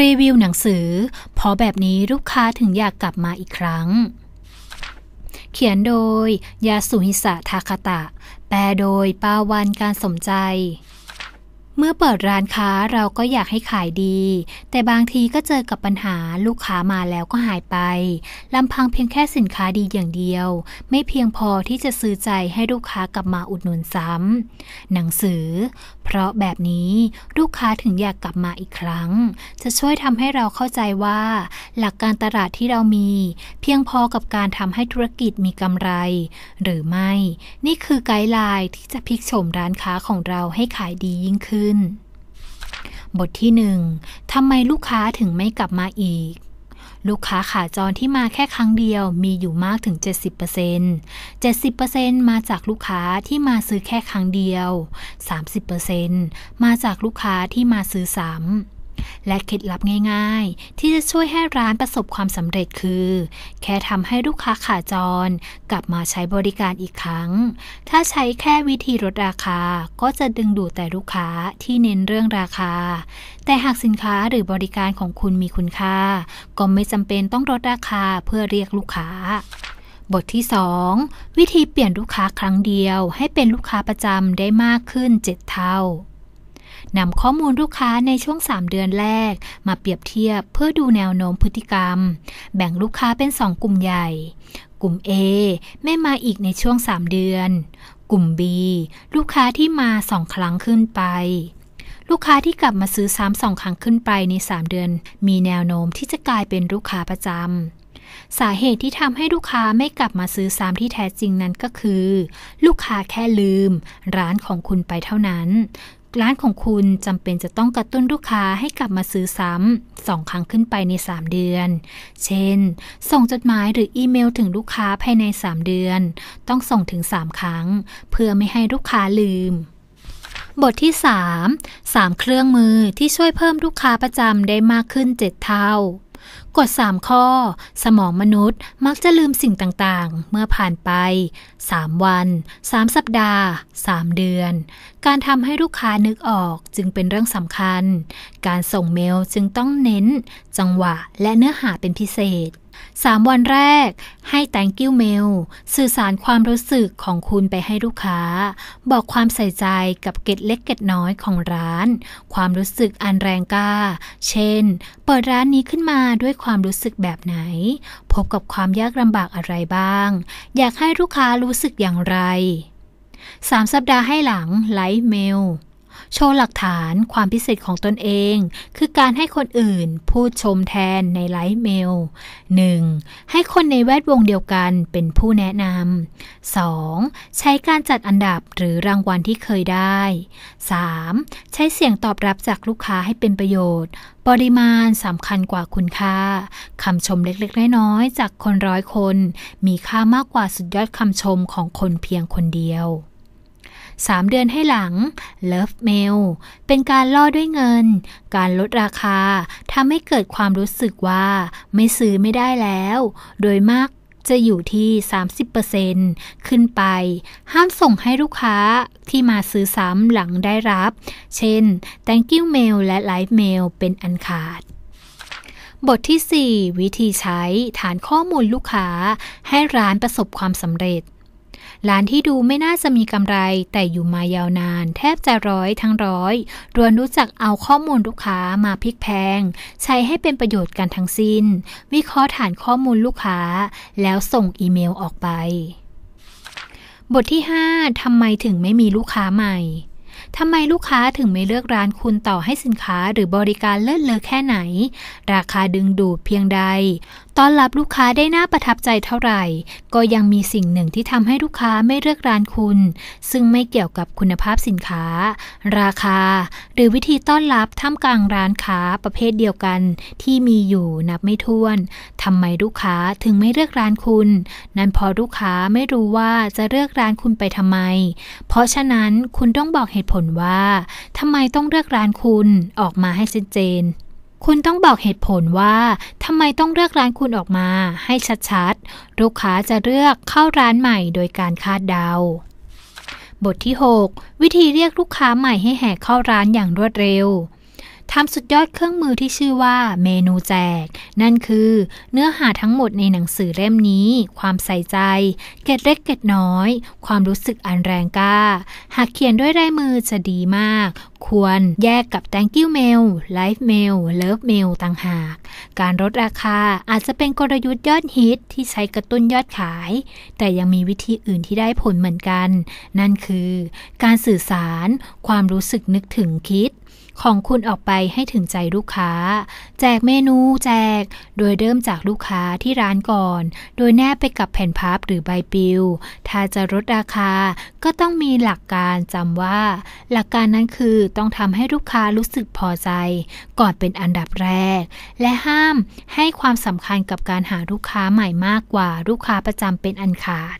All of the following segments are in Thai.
รีวิวหนังสือ พอแบบนี้ลูกค้าถึงอยากกลับมาอีกครั้ง เขียนโดย ยาสุฮิสะ ทาคาตะ แปลโดยปาวันการสมใจเมื่อเปิดร้านค้าเราก็อยากให้ขายดี แต่บางทีก็เจอกับปัญหาลูกค้ามาแล้วก็หายไปลำพังเพียงแค่สินค้าดีอย่างเดียว ไม่เพียงพอที่จะซื้อใจให้ลูกค้ากลับมาอุดหนุนซ้ำหนังสือ เพราะแบบนี้ลูกค้าถึงอยากกลับมาอีกครั้ง จะช่วยทำให้เราเข้าใจว่า หลักการตลาดที่เรา มี เพียงพอกับการทำให้ธุรกิจมีกำไร หรือไม่ นี่คือไกด์ไลน์ที่จะพลิกโฉมร้านค้าของเราให้ขายดียิ่งขึ้นึ้นบทที่หนึ่งทำไมลูกค้าถึงไม่กลับมาอีก ลูกค้าขาจรที่มาแค่ครั้งเดียวมีอยู่มากถึง 70% 70%มาจากลูกค้าที่มาซื้อแค่ครั้งเดียว 30%มาจากลูกค้าที่มาซื้อซ้ำและเคล็ดลับง่าย ๆ ที่จะช่วยให้ร้านประสบความสำเร็จคือ แค่ทำให้ลูกค้าขาจร กลับมาใช้บริการอีกครั้ง ถ้าใช้แค่วิธีลดราคาก็จะดึงดูดแต่ลูกค้าที่เน้นเรื่องราคา แต่หากสินค้าหรือบริการของคุณมีคุณค่าก็ไม่จำเป็นต้องลดราคาเพื่อเรียกลูกค้า บทที่ 2 วิธีเปลี่ยนลูกค้าครั้งเดียว ให้เป็นลูกค้าประจำได้มากขึ้น7เท่านำข้อมูลลูกค้าในช่วง 3 เดือนแรก มาเปรียบเทียบ เพื่อดูแนวโน้มพฤติกรรม แบ่งลูกค้าเป็น 2 กลุ่มใหญ่ กลุ่ม A ไม่มาอีกในช่วง 3 เดือน กลุ่ม B ลูกค้าที่มา2ครั้งขึ้นไป ลูกค้าที่กลับมาซื้อซ้ำสองครั้งขึ้นไปใน 3 เดือน มีแนวโน้มที่จะกลายเป็นลูกค้าประจำสาเหตุที่ทำให้ลูกค้าไม่กลับมาซื้อซ้ำที่แท้จริงนั้นก็คือลูกค้าแค่ลืม ร้านของคุณไปเท่านั้นร้านของคุณจำเป็นจะต้องกระตุ้นลูกค้าให้กลับมาซื้อซ้ำสองครั้งขึ้นไปใน 3 เดือน เช่น ส่งจดหมายหรืออีเมลถึงลูกค้าภายใน 3 เดือน ต้องส่งถึง 3 ครั้ง เพื่อไม่ให้ลูกค้าลืม บทที่ 3 3 เครื่องมือที่ช่วยเพิ่มลูกค้าประจำได้มากขึ้น 7 เท่ากฎ3ข้อ สมองมนุษย์มักจะลืมสิ่งต่างๆ เมื่อผ่านไป 3 วัน 3 สัปดาห์ 3 เดือน การทำให้ลูกค้านึกออกจึงเป็นเรื่องสำคัญ การส่งเมลจึงต้องเน้น จังหวะและเนื้อหาเป็นพิเศษ 3 วันแรก ให้แตงกิ้วเมล สื่อสารความรู้สึกของคุณไปให้ลูกค้า บอกความใส่ใจกับเกตเล็กเกตน้อยของร้าน ความรู้สึกอันแรงกล้า เช่นเปิดร้านนี้ขึ้นมาด้วยความความรู้สึกแบบไหน พบกับความยากลำบากอะไรบ้าง อยากให้ลูกค้ารู้สึกอย่างไร 3 สัปดาห์ให้หลังไลฟ์เมลโชว์หลักฐานความพิเศษของตนเอง คือการให้คนอื่นพูดชมแทนในไลฟ์เมล 1. ให้คนในแวดวงเดียวกันเป็นผู้แนะนำ 2. ใช้การจัดอันดับหรือรางวัลที่เคยได้ 3. ใช้เสียงตอบรับจากลูกค้าให้เป็นประโยชน์ ปริมาณสำคัญกว่าคุณค่า คำชมเล็กๆน้อยๆจากคนร้อยคน มีค่ามากกว่าสุดยอดคำชมของคนเพียงคนเดียว3 เดือนให้หลัง Love Mail เป็นการล่อด้วยเงิน การลดราคาทำให้เกิดความรู้สึกว่า ไม่ซื้อไม่ได้แล้ว โดยมากจะอยู่ที่ 30%ขึ้นไป ห้ามส่งให้ลูกค้าที่มาซื้อซ้ำหลังได้รับ เช่น thank you mail และ live mail เป็นอันขาด บทที่ 4 วิธีใช้ฐานข้อมูลลูกค้าให้ร้านประสบความสำเร็จร้านที่ดูไม่น่าจะมีกำไรแต่อยู่มายาวนาน แทบจะร้อยทั้งร้อย รวนรู้จักเอาข้อมูลลูกค้ามาพลิกแพง ใช้ให้เป็นประโยชน์กันทั้งสิน้น วิเคราะห์ฐานข้อมูลลูกค้า แล้วส่งอีเมลออกไป บทที่ 5 ทำไมถึงไม่มีลูกค้าใหม่ทำไมลูกค้าถึงไม่เลือกร้านคุณต่อให้สินค้าหรือบริการเลิศเลอแค่ไหน ราคาดึงดูดเพียงใดตอนรับลูกค้าได้น่าประทับใจเท่าไหร่ ก็ยังมีสิ่งหนึ่งที่ทำให้ลูกค้าไม่เลือกร้านคุณ ซึ่งไม่เกี่ยวกับคุณภาพสินค้า ราคา หรือวิธีต้อนรับท่ามกลางร้านค้าประเภทเดียวกัน ที่มีอยู่นับไม่ถ้วนทำไมลูกค้าถึงไม่เลือกร้านคุณ นั่นพอลูกค้าไม่รู้ว่าจะเลือกร้านคุณไปทำไม เพราะฉะนั้นคุณต้องบอกเหตุผลว่าทำไมต้องเลือกร้านคุณออกมาให้ชัดเจน คุณต้องบอกเหตุผลว่าทำไมต้องเลือกร้านคุณออกมาให้ชัดๆ ลูกค้าจะเลือกเข้าร้านใหม่โดยการคาดเดา บทที่ 6 วิธีเรียกลูกค้าใหม่ให้แห่เข้าร้านอย่างรวดเร็วทำสุดยอดเครื่องมือที่ชื่อว่าเมนูแจก นั่นคือ เนื้อหาทั้งหมดในหนังสือเล่มนี้ ความใส่ใจ เกตเล็กเกตน้อย ความรู้สึกอันแรงกล้า หากเขียนด้วยลายมือจะดีมาก ควรแยกกับ thank you mail live mail love mail ต่างหาก การลดราคาอาจจะเป็นกลยุทธ์ยอดฮิตที่ใช้กระตุ้นยอดขาย แต่ยังมีวิธีอื่นที่ได้ผลเหมือนกัน นั่นคือ การสื่อสาร ความรู้สึกนึกถึงคิดของคุณออกไปให้ถึงใจลูกค้า แจกเมนู แจก โดยเริ่มจากลูกค้าที่ร้านก่อน โดยแนบไปกับแผ่นพับหรือใบปลิว ถ้าจะลดราคาก็ต้องมีหลักการจำว่า หลักการนั้นคือต้องทำให้ลูกค้ารู้สึกพอใจก่อนเป็นอันดับแรก และห้ามให้ความสำคัญกับการหาลูกค้าใหม่มากกว่าลูกค้าประจำเป็นอันขาด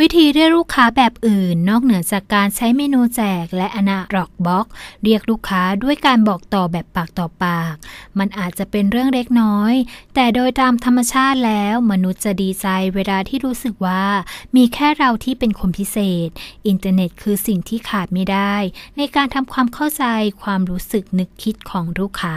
วิธีเรียกลูกค้าแบบอื่นนอกเหนือจากการใช้เมนูแจกและอนาล็อกบ็อก เรียกลูกค้าด้วยการบอกต่อแบบปากต่อปาก มันอาจจะเป็นเรื่องเล็กน้อย แต่โดยตามธรรมชาติแล้ว มนุษย์จะดีใจเวลาที่รู้สึกว่า มีแค่เราที่เป็นคนพิเศษ อินเทอร์เน็ตคือสิ่งที่ขาดไม่ได้ ในการทำความเข้าใจความรู้สึกนึกคิดของลูกค้า